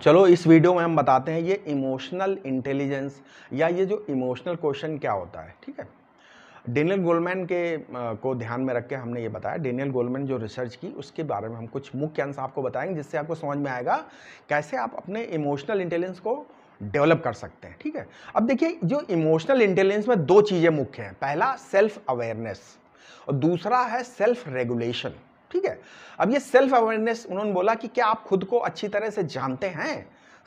चलो इस वीडियो में हम बताते हैं ये इमोशनल इंटेलिजेंस या ये जो इमोशनल क्वेश्चन क्या होता है ठीक है डेनियल गोलमैन के को ध्यान में रख के हमने ये बताया डेनियल गोलमैन जो रिसर्च की उसके बारे में हम कुछ मुख्य अंश आपको बताएंगे जिससे आपको समझ में आएगा कैसे आप अपने इमोशनल इंटेलिजेंस को डेवलप कर सकते हैं ठीक है अब देखिए जो इमोशनल इंटेलिजेंस में दो चीज़ें मुख्य हैं पहला सेल्फ अवेयरनेस और दूसरा है सेल्फ रेगुलेशन ठीक है अब ये सेल्फ अवेयरनेस उन्होंने बोला कि क्या आप खुद को अच्छी तरह से जानते हैं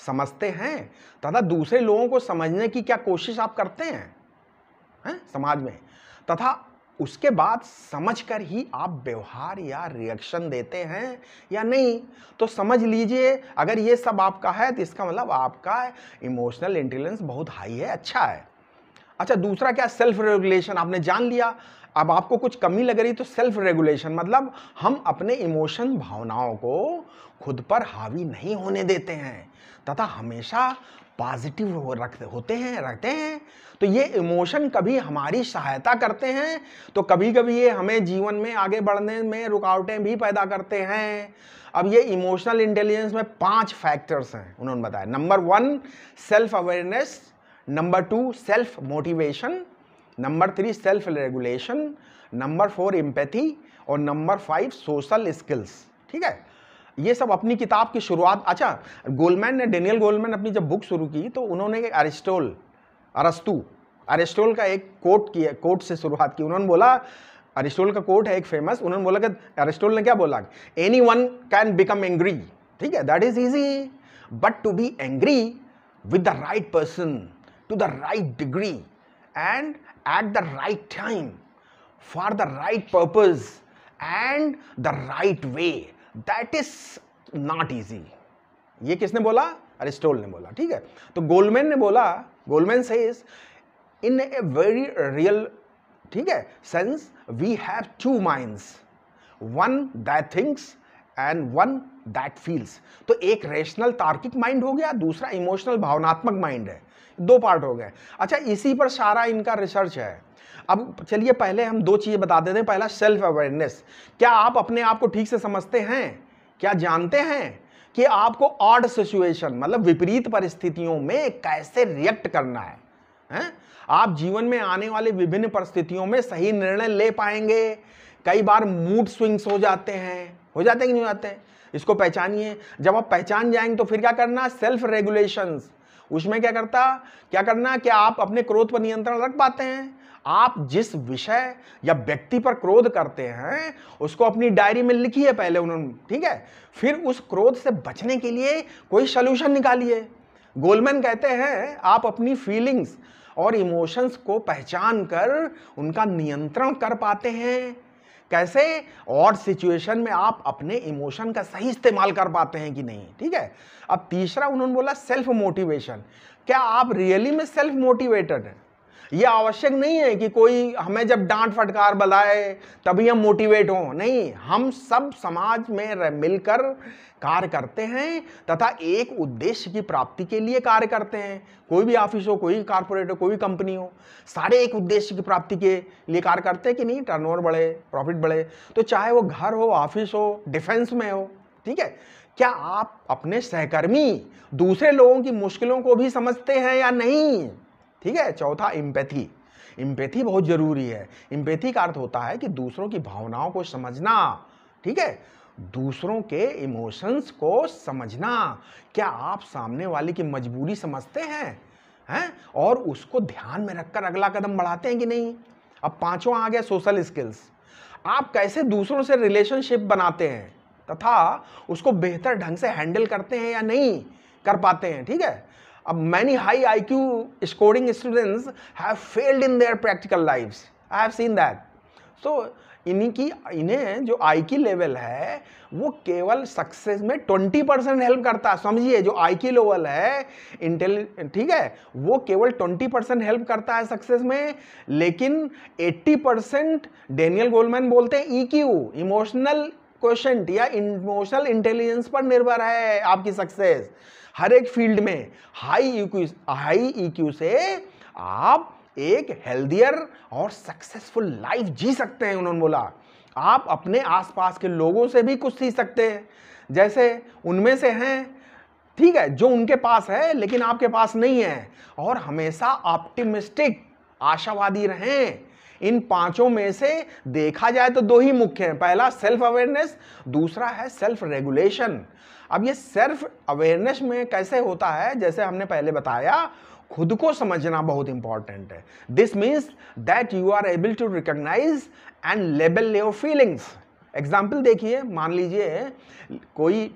समझते हैं तथा दूसरे लोगों को समझने की क्या कोशिश आप करते हैं है? समाज में तथा उसके बाद समझकर ही आप व्यवहार या रिएक्शन देते हैं या नहीं तो समझ लीजिए अगर ये सब आपका है तो इसका मतलब आपका इमोशनल इंटेलिजेंस बहुत हाई है अच्छा है अच्छा दूसरा क्या सेल्फ रेगुलेशन आपने जान लिया अब आपको कुछ कमी लग रही तो सेल्फ रेगुलेशन मतलब हम अपने इमोशन भावनाओं को खुद पर हावी नहीं होने देते हैं तथा हमेशा पॉजिटिव हो रख होते हैं रहते हैं तो ये इमोशन कभी हमारी सहायता करते हैं तो कभी कभी ये हमें जीवन में आगे बढ़ने में रुकावटें भी पैदा करते हैं अब ये इमोशनल इंटेलिजेंस में पांच फैक्टर्स हैं उन्होंने बताया number one self awareness number two self motivation number three self regulation number four empathy और नंबर फाइव सोशल स्किल्स ठीक है ये सब अपनी किताब की शुरुआत अच्छा गोलमैन ने डेनियल गोलमैन अपनी जब बुक शुरू की तो उन्होंने एक अरिस्टोल अरस्तु अरिस्टोल का एक कोट किया कोट से शुरुआत की उन्होंने बोला अरिस्टोल का कोट है एक फेमस उन्होंने बोला कि अरिस्टोल ने क्या बोला anyone can become angry ठीक है that is easy but to be angry with the right person to the right degree and at the right time for the right purpose and the right way that is not easy ये किसने बोला अरिस्टोल ने बोला ठीक है तो Goleman ने बोला Goleman says in a very real ठीक है sense we have two minds one that thinks and one that feels तो एक रेशनल तार्किक माइंड हो गया दूसरा इमोशनल भावनात्मक माइंड है दो पार्ट हो गए अच्छा इसी पर सारा इनका रिसर्च है अब चलिए पहले हम दो चीज़ें बता देते हैं पहला सेल्फ अवेयरनेस क्या आप अपने आप को ठीक से समझते हैं क्या जानते हैं कि आपको ऑड सिचुएशन मतलब विपरीत परिस्थितियों में कैसे रिएक्ट करना है हैं? आप जीवन में आने वाले विभिन्न परिस्थितियों में सही निर्णय ले पाएंगे कई बार मूड स्विंग्स हो जाते हैं हो जाते हैं कि नहीं हो जाते इसको पहचानिए जब आप पहचान जाएंगे तो फिर क्या करना सेल्फ रेगुलेशंस उसमें क्या करता क्या करना कि आप अपने क्रोध पर नियंत्रण रख पाते हैं आप जिस विषय या व्यक्ति पर क्रोध करते हैं उसको अपनी डायरी में लिखिए पहले उन्होंने ठीक है फिर उस क्रोध से बचने के लिए कोई सोल्यूशन निकालिए गोलमैन कहते हैं आप अपनी फीलिंग्स और इमोशंस को पहचान कर उनका नियंत्रण कर पाते हैं कैसे और सिचुएशन में आप अपने इमोशन का सही इस्तेमाल कर पाते हैं कि नहीं ठीक है अब तीसरा उन्होंने बोला सेल्फ मोटिवेशन क्या आप रियली में सेल्फ मोटिवेटेड हैं ये आवश्यक नहीं है कि कोई हमें जब डांट फटकार बलाए तभी हम मोटिवेट हों नहीं हम सब समाज में मिलकर कार्य करते हैं तथा एक उद्देश्य की प्राप्ति के लिए कार्य करते हैं कोई भी ऑफिस हो कोई कारपोरेट हो कोई भी कंपनी हो सारे एक उद्देश्य की प्राप्ति के लिए कार्य करते हैं कि नहीं टर्नओवर बढ़े प्रॉफिट बढ़े तो चाहे वो घर हो ऑफिस हो डिफेंस में हो ठीक है क्या आप अपने सहकर्मी दूसरे लोगों की मुश्किलों को भी समझते हैं या नहीं ठीक है चौथा इम्पैथी इम्पैथी बहुत ज़रूरी है इम्पैथी का अर्थ होता है कि दूसरों की भावनाओं को समझना ठीक है दूसरों के इमोशंस को समझना क्या आप सामने वाले की मजबूरी समझते हैं हैं और उसको ध्यान में रखकर अगला कदम बढ़ाते हैं कि नहीं अब पांचवा आ गया सोशल स्किल्स आप कैसे दूसरों से रिलेशनशिप बनाते हैं तथा उसको बेहतर ढंग से हैंडल करते हैं या नहीं कर पाते हैं ठीक है अब many high I Q scoring students have failed in their practical life I have seen that so इन्हीं की इन्हें जो आई की लेवल है वो केवल सक्सेस में ट्वेंटी परसेंट हेल्प करता है समझिए जो आई की लेवल है इंटेल ठीक है वो केवल ट्वेंटी परसेंट हेल्प करता है सक्सेस में लेकिन एट्टी परसेंट डेनियल गोलमैन बोलते हैं ई क्यू इमोशनल क्वेश्चन या इमोशनल इंटेलिजेंस पर निर्भर है आपकी सक्सेस हर एक फील्ड में हाई ईक्यू हाई ईक्यू से आप एक हेल्दियर और सक्सेसफुल लाइफ जी सकते हैं उन्होंने बोला आप अपने आसपास के लोगों से भी कुछ सीख सकते हैं जैसे उनमें से हैं ठीक है जो उनके पास है लेकिन आपके पास नहीं है और हमेशा ऑप्टिमिस्टिक आशावादी रहें इन पांचों में से देखा जाए तो दो ही मुख्य हैं पहला सेल्फ अवेयरनेस दूसरा है सेल्फ रेगुलेशन अब ये सेल्फ अवेयरनेस में कैसे होता है जैसे हमने पहले बताया खुद को समझना बहुत इंपॉर्टेंट है this means that you are able to recognise and label your feelings example देखिए मान लीजिए कोई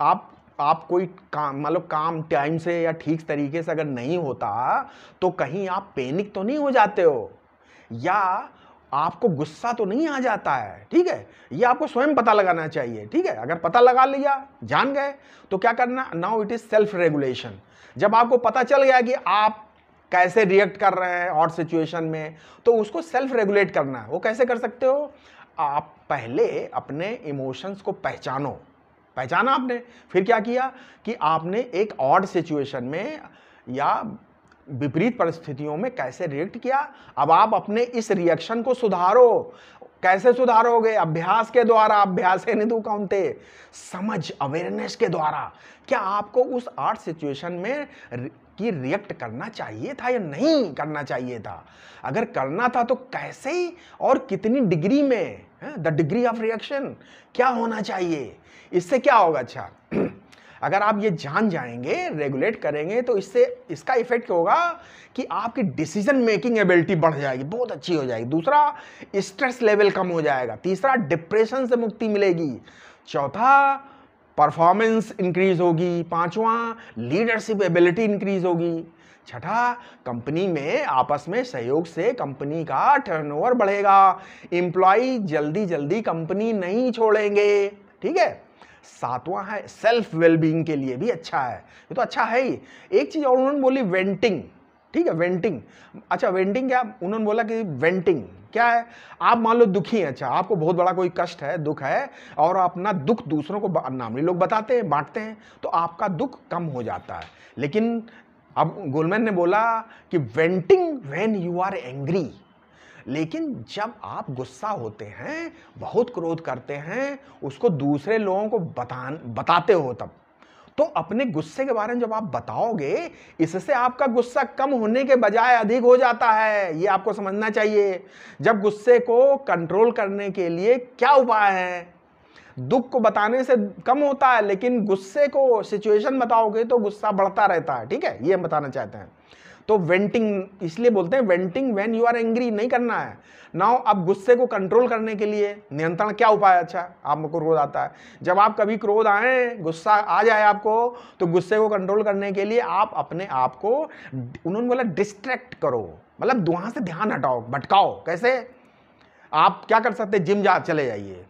आप आप कोई काम मतलब काम टाइम से या ठीक तरीके से अगर नहीं होता तो कहीं आप पैनिक तो नहीं हो जाते हो या आपको गुस्सा तो नहीं आ जाता है ठीक है ये आपको स्वयं पता लगाना चाहिए ठीक है अगर पता लगा लिया जान गए तो क्या करना now it is self regulation जब आपको पता चल गया कि आप कैसे रिएक्ट कर रहे हैं और सिचुएशन में तो उसको सेल्फ रेगुलेट करना है वो कैसे कर सकते हो आप पहले अपने इमोशंस को पहचानो पहचाना आपने फिर क्या किया कि आपने एक ऑड सिचुएशन में या विपरीत परिस्थितियों में कैसे रिएक्ट किया अब आप अपने इस रिएक्शन को सुधारो कैसे सुधारोगे अभ्यास के द्वारा अभ्यास है कौन थे समझ अवेयरनेस के द्वारा क्या आपको उस आर्ट सिचुएशन में कि रिएक्ट करना चाहिए था या नहीं करना चाहिए था अगर करना था तो कैसे और कितनी डिग्री में द डिग्री ऑफ रिएक्शन क्या होना चाहिए इससे क्या होगा अच्छा अगर आप ये जान जाएंगे रेगुलेट करेंगे तो इससे इसका इफेक्ट क्या होगा कि आपकी डिसीजन मेकिंग एबिलिटी बढ़ जाएगी बहुत अच्छी हो जाएगी दूसरा स्ट्रेस लेवल कम हो जाएगा तीसरा डिप्रेशन से मुक्ति मिलेगी चौथा परफॉर्मेंस इंक्रीज होगी पांचवा लीडरशिप एबिलिटी इंक्रीज होगी छठा कंपनी में आपस में सहयोग से कंपनी का टर्नओवर बढ़ेगा एम्प्लॉय जल्दी जल्दी कंपनी नहीं छोड़ेंगे ठीक है सातवां है सेल्फ वेलबींग के लिए भी अच्छा है ये तो अच्छा है ही एक चीज़ और उन्होंने बोली वेंटिंग ठीक है वेंटिंग अच्छा वेंटिंग क्या उन्होंने बोला कि वेंटिंग क्या है आप मान लो दुखी हैं अच्छा आपको बहुत बड़ा कोई कष्ट है दुख है और अपना दुख दूसरों को नामली लोग बताते हैं बांटते हैं तो आपका दुख कम हो जाता है लेकिन अब गोलमैन ने बोला कि venting when you are angry लेकिन जब आप गुस्सा होते हैं बहुत क्रोध करते हैं उसको दूसरे लोगों को बता बताते हो तब तो अपने गुस्से के बारे में जब आप बताओगे इससे आपका गुस्सा कम होने के बजाय अधिक हो जाता है ये आपको समझना चाहिए जब गुस्से को कंट्रोल करने के लिए क्या उपाय है दुख को बताने से कम होता है लेकिन गुस्से को सिचुएशन बताओगे तो गुस्सा बढ़ता रहता है ठीक है ये हम बताना चाहते हैं तो वेंटिंग इसलिए बोलते हैं venting when you are angry नहीं करना है नाउ अब गुस्से को कंट्रोल करने के लिए नियंत्रण क्या उपाय अच्छा आपको क्रोध आता है जब आप कभी क्रोध आए गुस्सा आ जाए आपको तो गुस्से को कंट्रोल करने के लिए आप अपने आप को उन्होंने बोला डिस्ट्रैक्ट करो मतलब वहां से ध्यान हटाओ भटकाओ कैसे आप क्या कर सकते जिम जा चले जाइए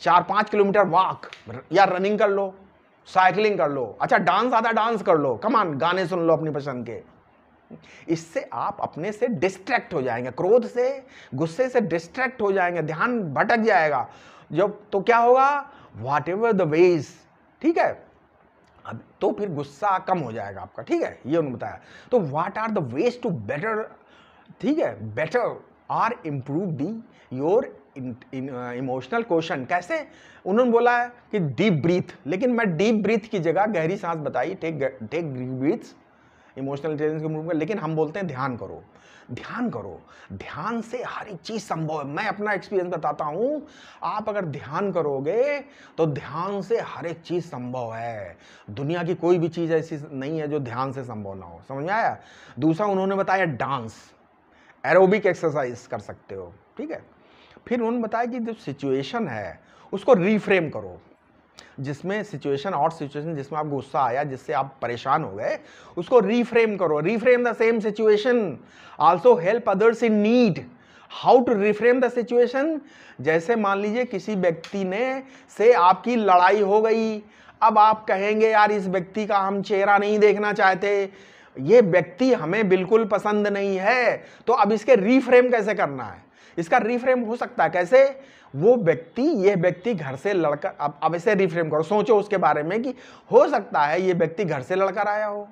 चार पाँच किलोमीटर वॉक या रनिंग कर लो साइकिलिंग कर लो अच्छा डांस आता डांस कर लो कमान गाने सुन लो अपनी पसंद के इससे आप अपने से डिस्ट्रैक्ट हो जाएंगे क्रोध से गुस्से से डिस्ट्रैक्ट हो जाएंगे ध्यान भटक जाएगा जब तो क्या होगा वाट एवर द वेज ठीक है अब तो फिर गुस्सा कम हो जाएगा आपका ठीक है ये उन्होंने बताया तो what are the ways to better ठीक है better or improve the your emotional question कैसे उन्होंने बोला है कि डीप ब्रीथ लेकिन मैं डीप ब्रीथ की जगह गहरी सांस बताई take take deep emotional intelligence को इम्प्रूव कर लेकिन हम बोलते हैं ध्यान करो ध्यान करो ध्यान से हर एक चीज़ संभव है मैं अपना एक्सपीरियंस बताता हूँ आप अगर ध्यान करोगे तो ध्यान से हर एक चीज़ संभव है दुनिया की कोई भी चीज़ ऐसी नहीं है जो ध्यान से संभव ना हो समझ में आया दूसरा उन्होंने बताया डांस एरोबिक एक्सरसाइज कर सकते हो ठीक है फिर उन्होंने बताया कि जो सिचुएशन है उसको रीफ्रेम करो जिसमें सिचुएशन और सिचुएशन जिसमें आप गुस्सा आया जिससे आप परेशान हो गए उसको रीफ्रेम करो reframe the same situation also help others in need how to reframe the situation जैसे मान लीजिए किसी व्यक्ति ने से आपकी लड़ाई हो गई अब आप कहेंगे यार इस व्यक्ति का हम चेहरा नहीं देखना चाहते ये व्यक्ति हमें बिल्कुल पसंद नहीं है तो अब इसके रीफ्रेम कैसे करना है इसका रीफ्रेम हो सकता है कैसे वो व्यक्ति ये व्यक्ति घर से लड़कर अब अब इसे रिफ्रेम करो सोचो उसके बारे में कि हो सकता है ये व्यक्ति घर से लड़कर आया हो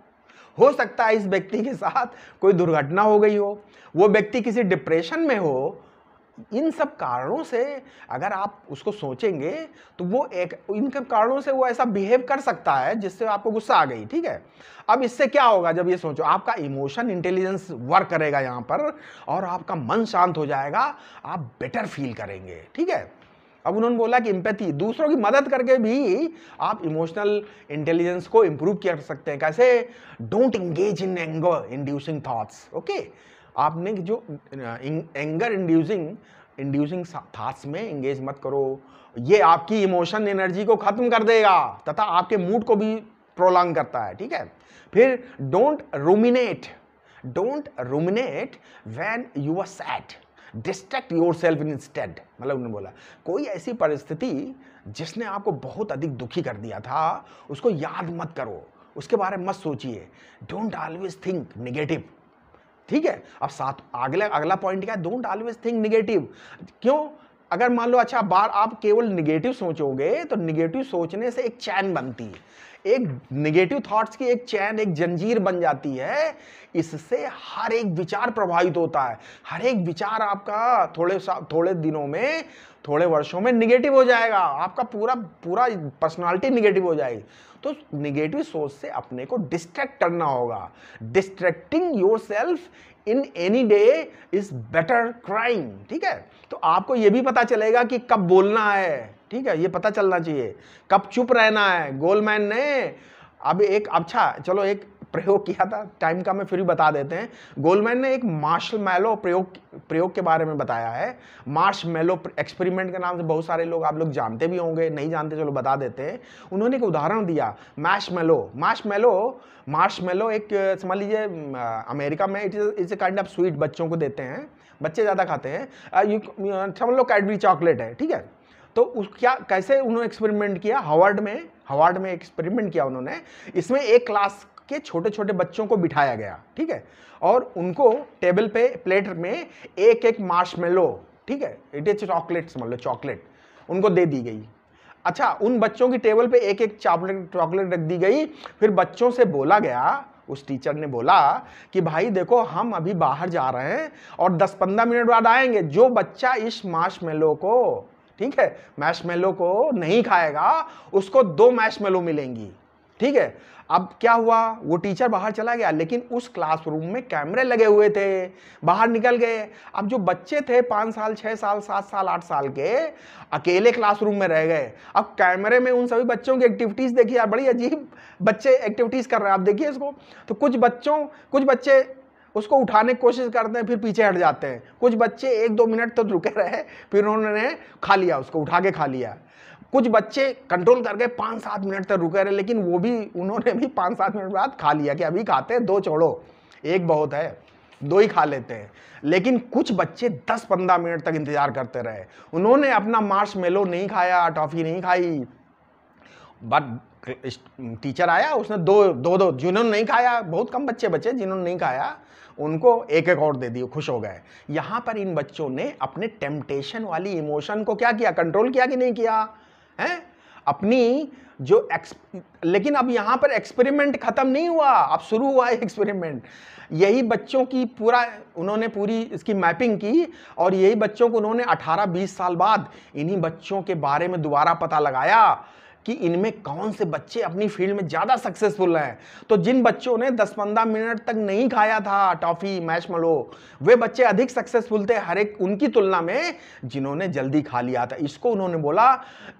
हो सकता है इस व्यक्ति के साथ कोई दुर्घटना हो गई हो वो व्यक्ति किसी डिप्रेशन में हो इन सब कारणों से अगर आप उसको सोचेंगे तो वो एक इन सब कारणों से वो ऐसा बिहेव कर सकता है जिससे आपको गुस्सा आ गई ठीक है अब इससे क्या होगा जब ये सोचो आपका इमोशन इंटेलिजेंस वर्क करेगा यहाँ पर और आपका मन शांत हो जाएगा आप बेटर फील करेंगे ठीक है अब उन्होंने बोला कि इम्पैथी दूसरों की मदद करके भी आप इमोशनल इंटेलिजेंस को इम्प्रूव कर सकते हैं कैसे डोंट इंगेज इन एंगो इंड्यूसिंग थाट्स ओके आपने जो एंगर इंड्यूसिंग इंड्यूसिंग थाट्स में इंगेज मत करो ये आपकी इमोशन एनर्जी को ख़त्म कर देगा तथा आपके मूड को भी प्रोलॉन्ग करता है ठीक है फिर don't ruminate don't ruminate when you are sad distract yourself instead मतलब उन्होंने बोला कोई ऐसी परिस्थिति जिसने आपको बहुत अधिक दुखी कर दिया था उसको याद मत करो उसके बारे में मत सोचिए डोंट ऑलवेज थिंक निगेटिव ठीक है अब साथ अगला अगला पॉइंट क्या है डोंट ऑलवेज थिंक निगेटिव क्यों अगर मान लो अच्छा बार आप केवल निगेटिव सोचोगे तो निगेटिव सोचने से एक चैन बनती है एक नेगेटिव थॉट्स की एक चैन एक जंजीर बन जाती है इससे हर एक विचार प्रभावित होता है हर एक विचार आपका थोड़े थोड़े दिनों में थोड़े वर्षों में निगेटिव हो जाएगा आपका पूरा पूरा पर्सनालिटी निगेटिव हो जाएगी तो निगेटिव सोच से अपने को डिस्ट्रैक्ट करना होगा distracting yourself in any day is better crime ठीक है तो आपको यह भी पता चलेगा कि कब बोलना है ठीक है ये पता चलना चाहिए कब चुप रहना है गोलमैन ने अब एक अच्छा चलो एक प्रयोग किया था टाइम का मैं फिर भी बता देते हैं गोलमैन ने एक मार्शल मैलो प्रयोग प्रयोग के बारे में बताया है मार्श मैलो एक्सपेरिमेंट के नाम से बहुत सारे लोग आप लोग जानते भी होंगे नहीं जानते चलो बता देते हैं उन्होंने एक उदाहरण दिया marshmallow marshmallow marshmallow एक समझ लीजिए अमेरिका में it is it's a kind of sweet बच्चों को देते हैं बच्चे ज़्यादा खाते हैं समझ लो कैडबरी चॉकलेट है ठीक है तो उस क्या कैसे उन्होंने एक्सपेरिमेंट किया हार्वर्ड में हार्वर्ड में एक्सपेरिमेंट किया उन्होंने इसमें एक क्लास के छोटे छोटे बच्चों को बिठाया गया ठीक है और उनको टेबल पे प्लेट में एक एक मार्शमेलो ठीक है इट इज चॉकलेट मान लो चॉकलेट उनको दे दी गई अच्छा उन बच्चों की टेबल पे एक एक चॉकलेट चॉकलेट रख दी गई फिर बच्चों से बोला गया उस टीचर ने बोला कि भाई देखो हम अभी बाहर जा रहे हैं और 10-15 मिनट बाद आएंगे जो बच्चा इस मार्शमेलो को ठीक है मैशमेलो को नहीं खाएगा उसको दो मैशमेलो मिलेंगी ठीक है अब क्या हुआ वो टीचर बाहर चला गया लेकिन उस क्लासरूम में कैमरे लगे हुए थे बाहर निकल गए अब जो बच्चे थे पाँच साल छः साल सात साल आठ साल के अकेले क्लासरूम में रह गए अब कैमरे में उन सभी बच्चों की एक्टिविटीज़ देखिए यार बड़ी अजीब बच्चे एक्टिविटीज़ कर रहे हैं आप देखिए इसको तो कुछ बच्चों कुछ बच्चे उसको उठाने की कोशिश करते हैं फिर पीछे हट जाते हैं कुछ बच्चे एक दो मिनट तो रुके रहे फिर उन्होंने खा लिया उसको उठा के खा लिया कुछ बच्चे कंट्रोल कर गए पाँच सात मिनट तक रुके रहे लेकिन वो भी उन्होंने भी पाँच सात मिनट बाद खा लिया कि अभी खाते हैं दो छोड़ो एक बहुत है दो ही खा लेते हैं लेकिन कुछ बच्चे 10-15 मिनट तक इंतज़ार करते रहे उन्होंने अपना मार्श मेलो नहीं खाया टॉफ़ी नहीं खाई बट टीचर आया उसने दो दो दो जिन्होंने नहीं खाया बहुत कम बच्चे बचे जिन्होंने नहीं खाया उनको एक एक और दे दिए खुश हो गए यहाँ पर इन बच्चों ने अपने टेम्पटेशन वाली इमोशन को क्या किया कंट्रोल किया कि नहीं किया हैं अपनी जो एक्स लेकिन अब यहाँ पर एक्सपेरिमेंट ख़त्म नहीं हुआ अब शुरू हुआ है एक्सपेरिमेंट यही बच्चों की पूरा उन्होंने पूरी इसकी मैपिंग की और यही बच्चों को उन्होंने 18-20 साल बाद इन्हीं बच्चों के बारे में दोबारा पता लगाया कि इनमें कौन से बच्चे अपनी फील्ड में ज़्यादा सक्सेसफुल हैं तो जिन बच्चों ने दस पंद्रह मिनट तक नहीं खाया था टॉफ़ी मलो वे बच्चे अधिक सक्सेसफुल थे हर एक उनकी तुलना में जिन्होंने जल्दी खा लिया था इसको उन्होंने बोला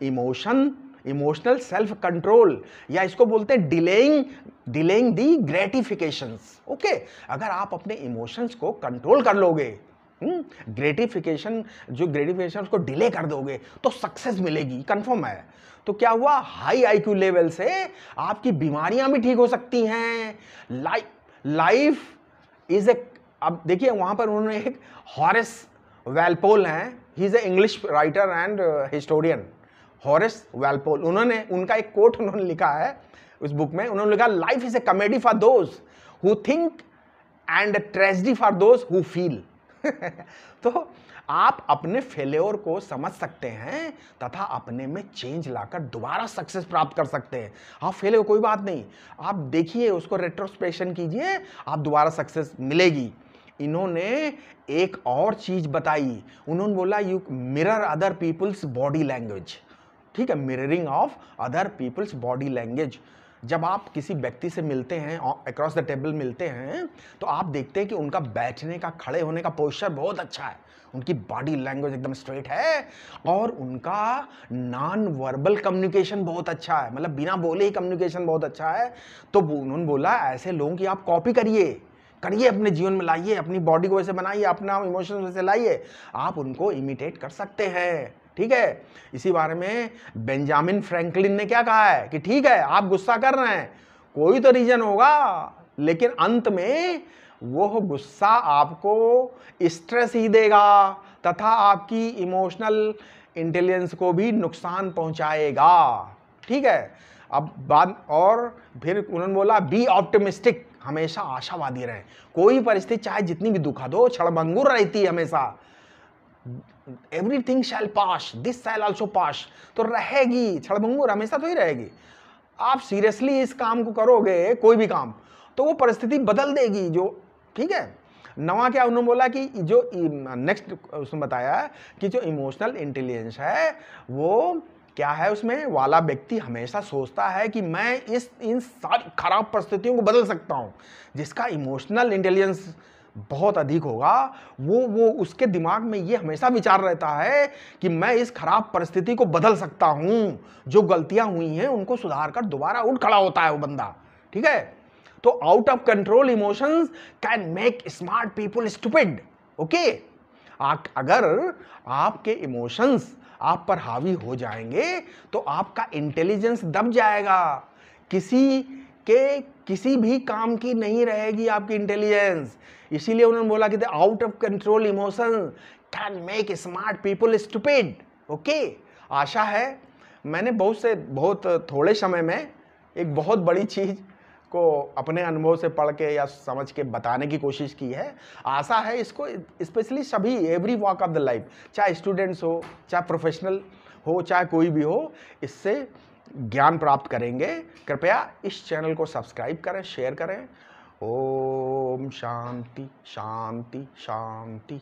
इमोशन इमोशनल सेल्फ कंट्रोल या इसको बोलते हैं delaying delaying the gratifications okay अगर आप अपने इमोशंस को कंट्रोल कर लोगे ग्रेटिफिकेशन हम्म, जो ग्रेटिफिकेशन उसको डिले कर दोगे तो सक्सेस मिलेगी कंफर्म है तो क्या हुआ हाई आईक्यू लेवल से आपकी बीमारियां भी ठीक हो सकती हैं लाइफ लाइफ इज ए अब देखिए वहां पर उन्होंने एक हॉरिस वेलपोल हैं he is a English writer and historian Horace Walpole उन्होंने उनका एक कोट उन्होंने लिखा है उस बुक में उन्होंने लिखा life is a comedy for those who think and tragedy for those who feel तो आप अपने फेल्योर को समझ सकते हैं तथा अपने में चेंज लाकर दोबारा सक्सेस प्राप्त कर सकते हैं आप फेल हो कोई बात नहीं आप देखिए उसको रेट्रोस्पेशन कीजिए आप दोबारा सक्सेस मिलेगी इन्होंने एक और चीज़ बताई उन्होंने बोला you mirror other people's body language ठीक है mirroring of other people's body language जब आप किसी व्यक्ति से मिलते हैं अक्रॉस द टेबल मिलते हैं तो आप देखते हैं कि उनका बैठने का खड़े होने का पोस्चर बहुत अच्छा है उनकी बॉडी लैंग्वेज एकदम स्ट्रेट है और उनका नॉन वर्बल कम्युनिकेशन बहुत अच्छा है मतलब बिना बोले ही कम्युनिकेशन बहुत अच्छा है तो उन्होंने बोला ऐसे लोगों की आप कॉपी करिए करिए अपने जीवन में लाइए अपनी बॉडी को वैसे बनाइए अपना इमोशन वैसे लाइए आप उनको इमिटेट कर सकते हैं ठीक है इसी बारे में बेंजामिन फ्रैंकलिन ने क्या कहा है कि ठीक है आप गुस्सा कर रहे हैं कोई तो रीजन होगा लेकिन अंत में वह गुस्सा आपको स्ट्रेस ही देगा तथा आपकी इमोशनल इंटेलिजेंस को भी नुकसान पहुंचाएगा ठीक है अब बात और फिर उन्होंने बोला बी ऑप्टिमिस्टिक हमेशा आशावादी रहें कोई परिस्थिति चाहे जितनी भी दुखा दो छड़बंगुर रहती है हमेशा everything shall pass this shall also pass तो रहेगी और हमेशा तो ही रहेगी आप सीरियसली इस काम को करोगे कोई भी काम तो वो परिस्थिति बदल देगी जो ठीक है नवा क्या उन्होंने बोला कि जो नेक्स्ट उसने बताया कि जो इमोशनल इंटेलिजेंस है वो क्या है उसमें वाला व्यक्ति हमेशा सोचता है कि मैं इस इन सारी खराब परिस्थितियों को बदल सकता हूँ जिसका इमोशनल इंटेलिजेंस बहुत अधिक होगा वो वो उसके दिमाग में ये हमेशा विचार रहता है कि मैं इस खराब परिस्थिति को बदल सकता हूं जो गलतियां हुई हैं उनको सुधार कर दोबारा उठ खड़ा होता है वो बंदा ठीक है तो out of control emotions can make smart people stupid okay अगर आपके इमोशंस आप पर हावी हो जाएंगे तो आपका इंटेलिजेंस दब जाएगा किसी के किसी भी काम की नहीं रहेगी आपकी इंटेलिजेंस इसीलिए उन्होंने बोला कि the out of control emotion can make smart people stupid okay आशा है मैंने बहुत से बहुत थोड़े समय में एक बहुत बड़ी चीज़ को अपने अनुभव से पढ़ के या समझ के बताने की कोशिश की है आशा है इसको स्पेशली सभी every walk of the life चाहे स्टूडेंट्स हो चाहे प्रोफेशनल हो चाहे कोई भी हो इससे ज्ञान प्राप्त करेंगे कृपया इस चैनल को सब्सक्राइब करें शेयर करें ओम शांति शांति शांति